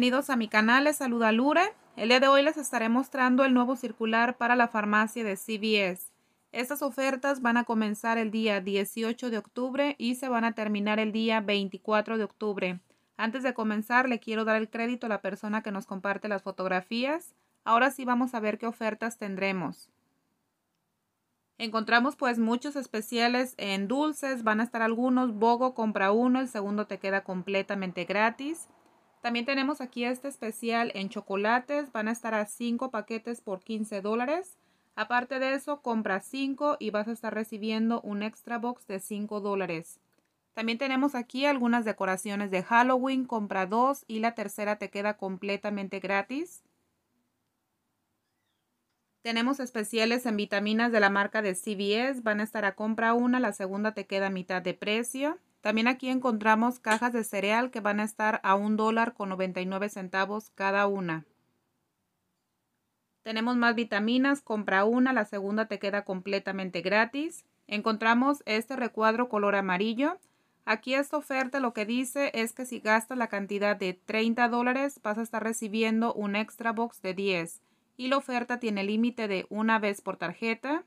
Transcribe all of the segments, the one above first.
bienvenidos a mi canal, les saluda Lure. El día de hoy les estaré mostrando el nuevo circular para la farmacia de CVS. Estas ofertas van a comenzar el día 18 de octubre y se van a terminar el día 24 de octubre. Antes de comenzar le quiero dar el crédito a la persona que nos comparte las fotografías. Ahora sí vamos a ver qué ofertas tendremos. Encontramos pues muchos especiales en dulces, van a estar algunos, Bogo compra uno, el segundo te queda completamente gratis. También tenemos aquí este especial en chocolates. Van a estar a 5 paquetes por 15 dólares. Aparte de eso, compra 5 y vas a estar recibiendo un extra box de 5 dólares. También tenemos aquí algunas decoraciones de Halloween. Compra 2 y la tercera te queda completamente gratis. Tenemos especiales en vitaminas de la marca de CVS. Van a estar a compra una, la segunda te queda a mitad de precio. También aquí encontramos cajas de cereal que van a estar a un dólar con 99 centavos cada una. Tenemos más vitaminas, compra una, la segunda te queda completamente gratis. Encontramos este recuadro color amarillo. Aquí esta oferta lo que dice es que si gastas la cantidad de 30 dólares vas a estar recibiendo un extra box de 10 y la oferta tiene límite de una vez por tarjeta.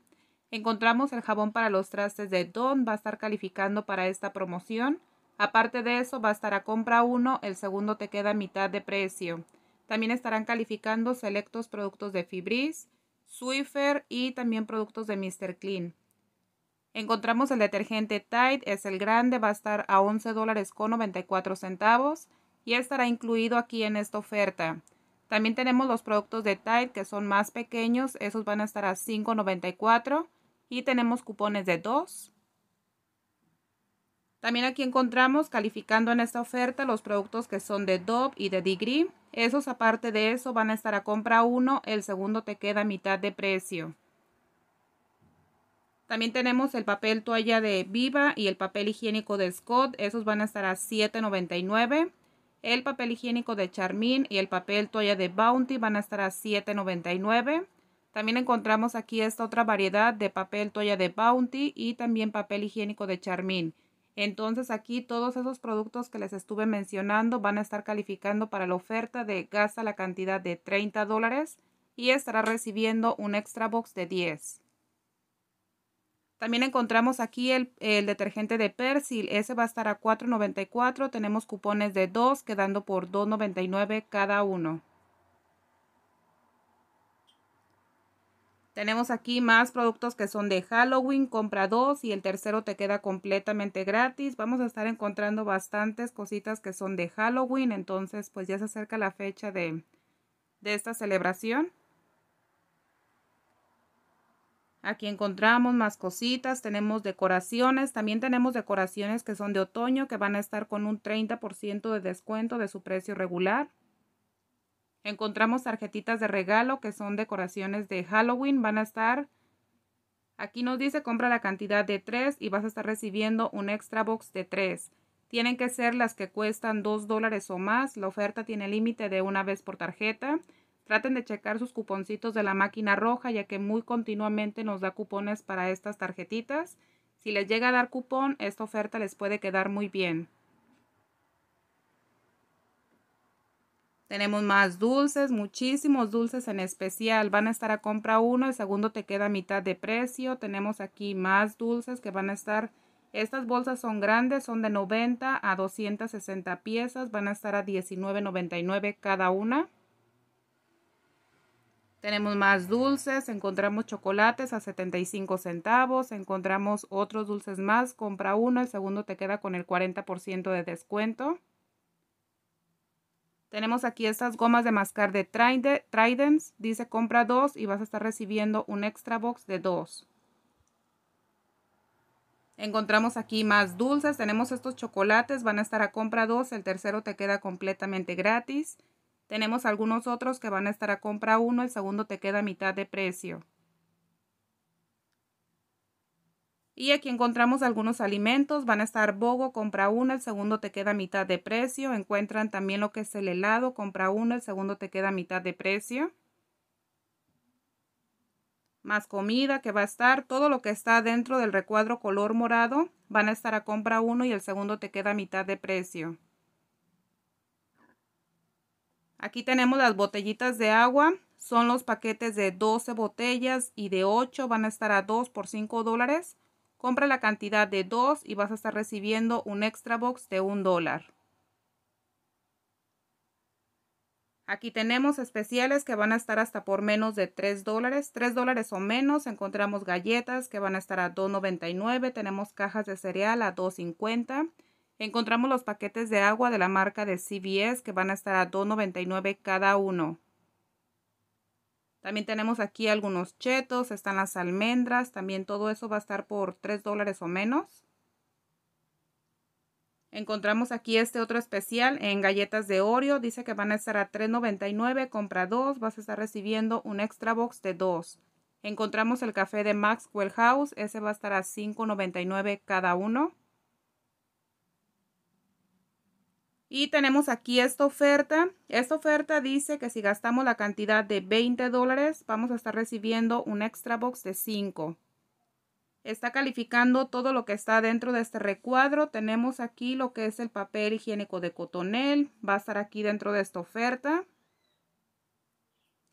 Encontramos el jabón para los trastes de Don, va a estar calificando para esta promoción. Aparte de eso, va a estar a compra uno, el segundo te queda a mitad de precio. También estarán calificando selectos productos de Fibris, Swiffer y también productos de Mr. Clean. Encontramos el detergente Tide, es el grande, va a estar a $11.94 dólares con centavos y estará incluido aquí en esta oferta. También tenemos los productos de Tide que son más pequeños, esos van a estar a 5.94 y tenemos cupones de 2. También aquí encontramos calificando en esta oferta los productos que son de Dove y de Degree. Esos aparte de eso van a estar a compra uno el segundo te queda a mitad de precio. También tenemos el papel toalla de Viva y el papel higiénico de Scott, esos van a estar a $7.99. El papel higiénico de Charmin y el papel toalla de Bounty van a estar a $7.99. También encontramos aquí esta otra variedad de papel toalla de Bounty y también papel higiénico de Charmin. Entonces aquí todos esos productos que les estuve mencionando van a estar calificando para la oferta de gasta la cantidad de 30 dólares y estará recibiendo un extra box de 10. También encontramos aquí el, el detergente de Persil, ese va a estar a $4.94, tenemos cupones de 2 quedando por $2.99 cada uno. Tenemos aquí más productos que son de Halloween, compra dos y el tercero te queda completamente gratis. Vamos a estar encontrando bastantes cositas que son de Halloween, entonces pues ya se acerca la fecha de, de esta celebración. Aquí encontramos más cositas, tenemos decoraciones, también tenemos decoraciones que son de otoño que van a estar con un 30% de descuento de su precio regular. Encontramos tarjetitas de regalo que son decoraciones de Halloween. Van a estar, aquí nos dice compra la cantidad de tres y vas a estar recibiendo un extra box de tres Tienen que ser las que cuestan 2 dólares o más. La oferta tiene límite de una vez por tarjeta. Traten de checar sus cuponcitos de la máquina roja ya que muy continuamente nos da cupones para estas tarjetitas. Si les llega a dar cupón, esta oferta les puede quedar muy bien. Tenemos más dulces, muchísimos dulces en especial. Van a estar a compra uno, el segundo te queda a mitad de precio. Tenemos aquí más dulces que van a estar... Estas bolsas son grandes, son de 90 a 260 piezas. Van a estar a $19.99 cada una. Tenemos más dulces, encontramos chocolates a 75 centavos, encontramos otros dulces más, compra uno, el segundo te queda con el 40% de descuento. Tenemos aquí estas gomas de mascar de Tridents. Dice compra dos y vas a estar recibiendo un extra box de dos. Encontramos aquí más dulces. Tenemos estos chocolates. Van a estar a compra dos. El tercero te queda completamente gratis. Tenemos algunos otros que van a estar a compra uno. El segundo te queda a mitad de precio. Y aquí encontramos algunos alimentos, van a estar bogo, compra uno, el segundo te queda a mitad de precio. Encuentran también lo que es el helado, compra uno, el segundo te queda a mitad de precio. Más comida que va a estar, todo lo que está dentro del recuadro color morado, van a estar a compra uno y el segundo te queda a mitad de precio. Aquí tenemos las botellitas de agua, son los paquetes de 12 botellas y de 8 van a estar a 2 por 5 dólares. Compra la cantidad de dos y vas a estar recibiendo un extra box de un dólar. Aquí tenemos especiales que van a estar hasta por menos de 3 dólares. Tres dólares o menos encontramos galletas que van a estar a 2.99. Tenemos cajas de cereal a 2.50. Encontramos los paquetes de agua de la marca de CVS que van a estar a 2.99 cada uno. También tenemos aquí algunos chetos, están las almendras, también todo eso va a estar por 3 dólares o menos. Encontramos aquí este otro especial en galletas de Oreo, dice que van a estar a $3.99, compra 2, vas a estar recibiendo un extra box de 2. Encontramos el café de Maxwell House, ese va a estar a $5.99 cada uno. Y tenemos aquí esta oferta. Esta oferta dice que si gastamos la cantidad de 20 dólares, vamos a estar recibiendo un extra box de 5. Está calificando todo lo que está dentro de este recuadro. Tenemos aquí lo que es el papel higiénico de cotonel. Va a estar aquí dentro de esta oferta.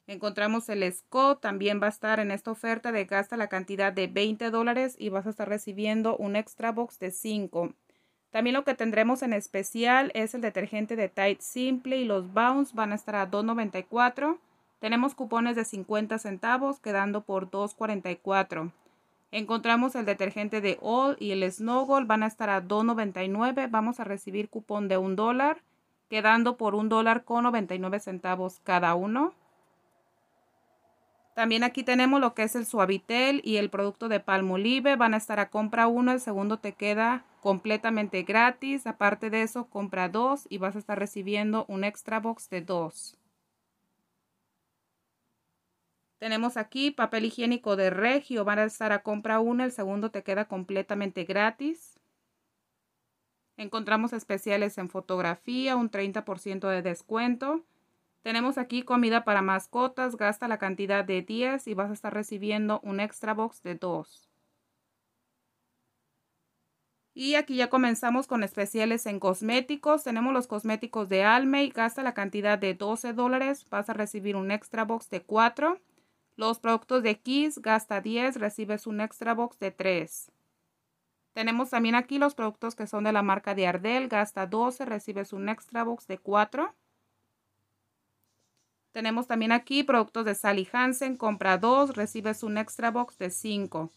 Encontramos el Scott, también va a estar en esta oferta de gasta la cantidad de 20 dólares y vas a estar recibiendo un extra box de 5. También lo que tendremos en especial es el detergente de Tide Simple y los Bounce van a estar a $2.94. Tenemos cupones de 50 centavos quedando por $2.44. Encontramos el detergente de All y el Snowball van a estar a $2.99. Vamos a recibir cupón de $1 quedando por $1.99 con centavos cada uno. También aquí tenemos lo que es el suavitel y el producto de palmolive. Van a estar a compra uno, el segundo te queda completamente gratis. Aparte de eso, compra dos y vas a estar recibiendo un extra box de dos. Tenemos aquí papel higiénico de regio. Van a estar a compra uno, el segundo te queda completamente gratis. Encontramos especiales en fotografía, un 30% de descuento. Tenemos aquí comida para mascotas, gasta la cantidad de 10 y vas a estar recibiendo un extra box de 2. Y aquí ya comenzamos con especiales en cosméticos. Tenemos los cosméticos de Almay, gasta la cantidad de 12 dólares, vas a recibir un extra box de 4. Los productos de Kiss, gasta 10, recibes un extra box de 3. Tenemos también aquí los productos que son de la marca de Ardel gasta 12, recibes un extra box de 4. Tenemos también aquí productos de Sally Hansen, compra 2, recibes un extra box de 5.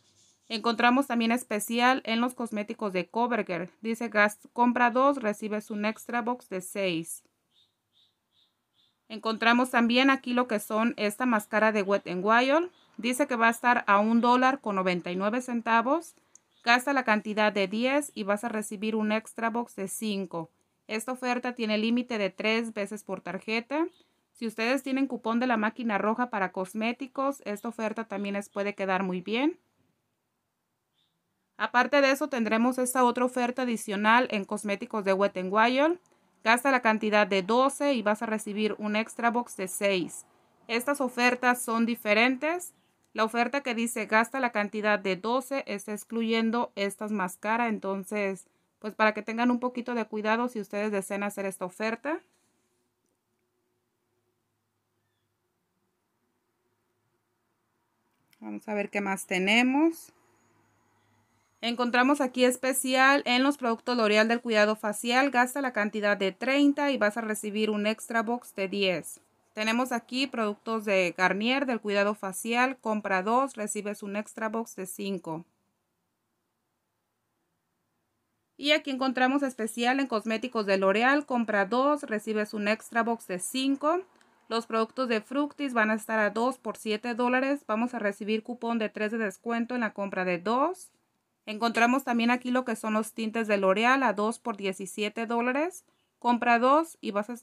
Encontramos también especial en los cosméticos de Coverger. Dice compra 2, recibes un extra box de 6. Encontramos también aquí lo que son esta máscara de Wet n Wild. Dice que va a estar a un dólar con 99 centavos. Gasta la cantidad de 10 y vas a recibir un extra box de 5. Esta oferta tiene límite de 3 veces por tarjeta. Si ustedes tienen cupón de la máquina roja para cosméticos, esta oferta también les puede quedar muy bien. Aparte de eso, tendremos esta otra oferta adicional en cosméticos de Wet n Wild. Gasta la cantidad de 12 y vas a recibir un extra box de 6. Estas ofertas son diferentes. La oferta que dice gasta la cantidad de 12 está excluyendo estas más Entonces, pues para que tengan un poquito de cuidado si ustedes desean hacer esta oferta. Vamos a ver qué más tenemos. Encontramos aquí especial en los productos L'Oreal del cuidado facial. Gasta la cantidad de 30 y vas a recibir un extra box de 10. Tenemos aquí productos de Garnier del cuidado facial. Compra 2, recibes un extra box de 5. Y aquí encontramos especial en cosméticos de L'Oreal. Compra 2, recibes un extra box de 5. Los productos de Fructis van a estar a 2 por 7 dólares. Vamos a recibir cupón de 3 de descuento en la compra de 2. Encontramos también aquí lo que son los tintes de L'Oreal a 2 por 17 dólares. Compra 2 y vas a,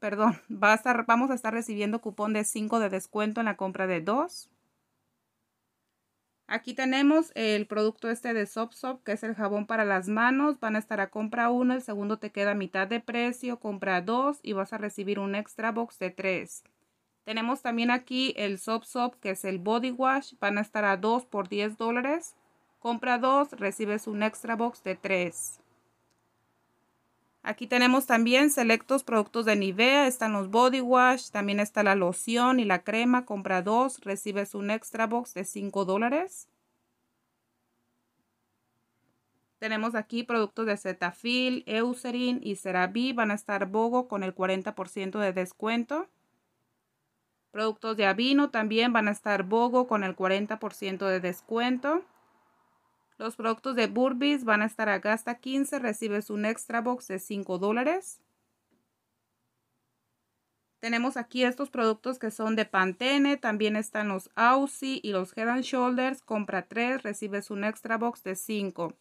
perdón, vamos a estar recibiendo cupón de 5 de descuento en la compra de 2. Aquí tenemos el producto este de Sop que es el jabón para las manos. Van a estar a compra uno, el segundo te queda a mitad de precio, compra dos y vas a recibir un extra box de tres. Tenemos también aquí el Sop que es el body wash. Van a estar a dos por 10 dólares. Compra dos, recibes un extra box de tres. Aquí tenemos también selectos productos de Nivea, están los body wash, también está la loción y la crema, compra dos, recibes un extra box de 5 dólares. Tenemos aquí productos de Cetaphil, Eucerin y CeraVe, van a estar BOGO con el 40% de descuento. Productos de Avino también van a estar BOGO con el 40% de descuento. Los productos de Burbis van a estar a gasta 15. Recibes un extra box de 5 dólares. Tenemos aquí estos productos que son de Pantene. También están los Aussie y los Head Shoulders. Compra 3, recibes un extra box de 5.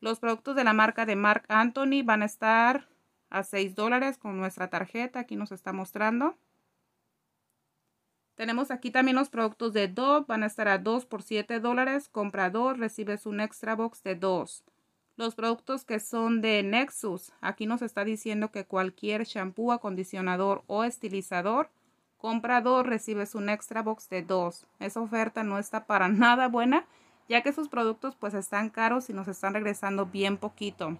Los productos de la marca de Marc Anthony van a estar a 6 dólares con nuestra tarjeta. Aquí nos está mostrando. Tenemos aquí también los productos de Dove, van a estar a 2 por 7 dólares. Comprador, recibes un extra box de 2. Los productos que son de Nexus, aquí nos está diciendo que cualquier shampoo, acondicionador o estilizador, comprador, recibes un extra box de 2. Esa oferta no está para nada buena, ya que sus productos pues están caros y nos están regresando bien poquito.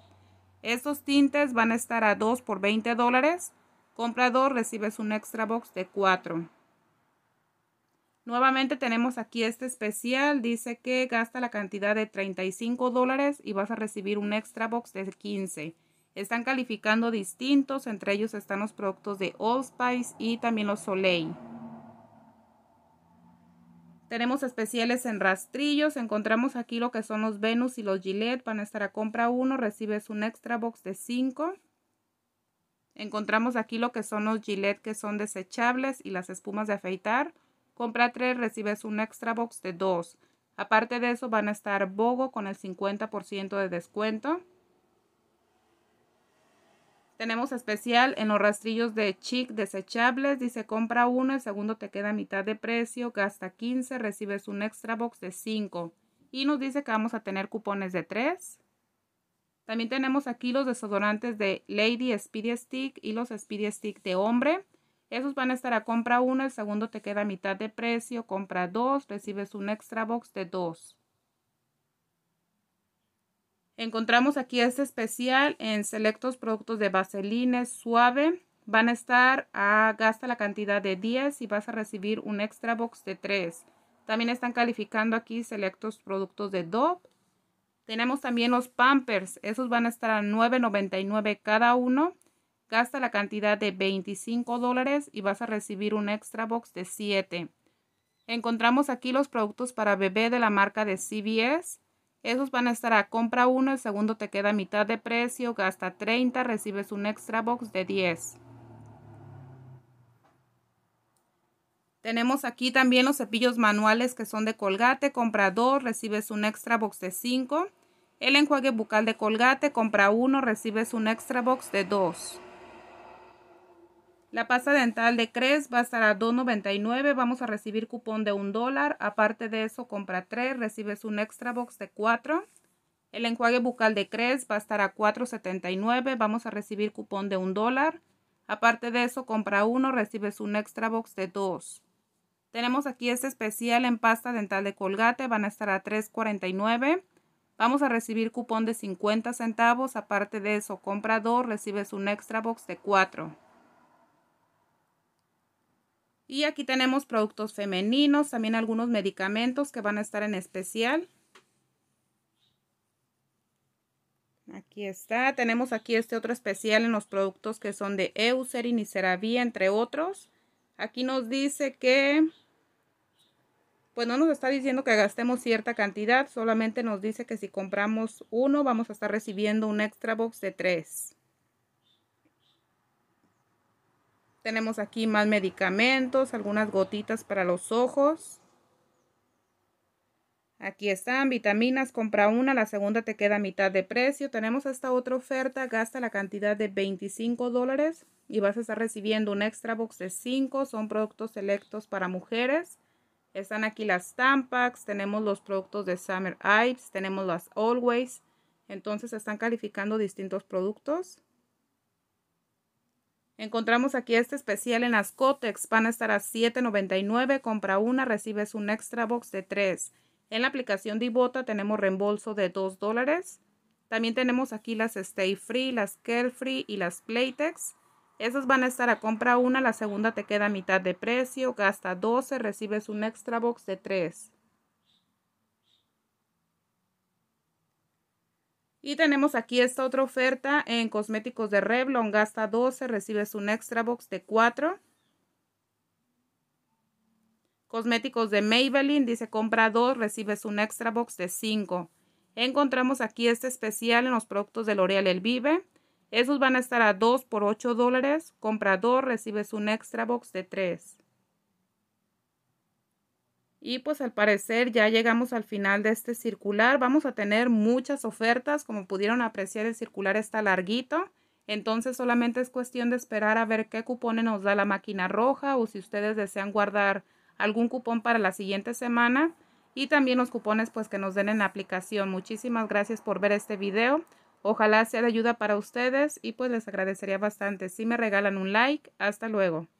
Estos tintes van a estar a 2 por 20 dólares. Comprador, recibes un extra box de 4. Nuevamente tenemos aquí este especial, dice que gasta la cantidad de 35 dólares y vas a recibir un extra box de 15. Están calificando distintos, entre ellos están los productos de Spice y también los Soleil. Tenemos especiales en rastrillos, encontramos aquí lo que son los Venus y los Gillette, van a estar a compra uno, recibes un extra box de 5. Encontramos aquí lo que son los Gillette que son desechables y las espumas de afeitar. Compra 3, recibes un extra box de 2. Aparte de eso van a estar Bogo con el 50% de descuento. Tenemos especial en los rastrillos de Chic desechables. Dice compra uno, el segundo te queda a mitad de precio, gasta 15, recibes un extra box de 5. Y nos dice que vamos a tener cupones de 3. También tenemos aquí los desodorantes de Lady Speedy Stick y los Speedy Stick de hombre. Esos van a estar a compra 1, el segundo te queda a mitad de precio, compra dos, recibes un extra box de 2. Encontramos aquí este especial en selectos productos de vaseline suave. Van a estar a gasta la cantidad de 10 y vas a recibir un extra box de 3. También están calificando aquí selectos productos de Dove. Tenemos también los Pampers. Esos van a estar a $9.99 cada uno. Gasta la cantidad de 25 dólares y vas a recibir un extra box de 7. Encontramos aquí los productos para bebé de la marca de CVS. Esos van a estar a compra 1, el segundo te queda a mitad de precio, gasta 30, recibes un extra box de 10. Tenemos aquí también los cepillos manuales que son de Colgate, compra 2, recibes un extra box de 5. El enjuague bucal de Colgate, compra 1, recibes un extra box de 2. La pasta dental de Cres va a estar a $2.99. Vamos a recibir cupón de un dólar. Aparte de eso, compra 3, recibes un extra box de 4. El enjuague bucal de Cres va a estar a $4.79. Vamos a recibir cupón de un dólar. Aparte de eso, compra 1, recibes un extra box de 2. Tenemos aquí este especial en pasta dental de Colgate. Van a estar a $3.49. Vamos a recibir cupón de 50 centavos. Aparte de eso, compra 2, recibes un extra box de 4. Y aquí tenemos productos femeninos, también algunos medicamentos que van a estar en especial. Aquí está, tenemos aquí este otro especial en los productos que son de Eucerin y Cerave, entre otros. Aquí nos dice que, pues no nos está diciendo que gastemos cierta cantidad, solamente nos dice que si compramos uno vamos a estar recibiendo un extra box de tres. Tenemos aquí más medicamentos, algunas gotitas para los ojos. Aquí están, vitaminas, compra una, la segunda te queda a mitad de precio. Tenemos esta otra oferta, gasta la cantidad de 25 dólares y vas a estar recibiendo un extra box de 5. Son productos selectos para mujeres. Están aquí las Tampax, tenemos los productos de Summer Ives, tenemos las Always. Entonces están calificando distintos productos. Encontramos aquí este especial en las Cotex. Van a estar a $7.99. Compra una, recibes un extra box de 3. En la aplicación Divota tenemos reembolso de 2 dólares. También tenemos aquí las Stay Free, las Care Free y las Playtex. Esas van a estar a compra una, la segunda te queda a mitad de precio, gasta 12, recibes un extra box de 3. Y tenemos aquí esta otra oferta en cosméticos de Revlon, gasta 12, recibes un extra box de 4. Cosméticos de Maybelline, dice compra 2, recibes un extra box de 5. Encontramos aquí este especial en los productos de L'Oreal El Vive. Esos van a estar a 2 por 8 dólares. Compra 2, recibes un extra box de 3. Y pues al parecer ya llegamos al final de este circular. Vamos a tener muchas ofertas. Como pudieron apreciar, el circular está larguito. Entonces solamente es cuestión de esperar a ver qué cupones nos da la máquina roja o si ustedes desean guardar algún cupón para la siguiente semana y también los cupones pues que nos den en la aplicación. Muchísimas gracias por ver este video. Ojalá sea de ayuda para ustedes y pues les agradecería bastante si me regalan un like. Hasta luego.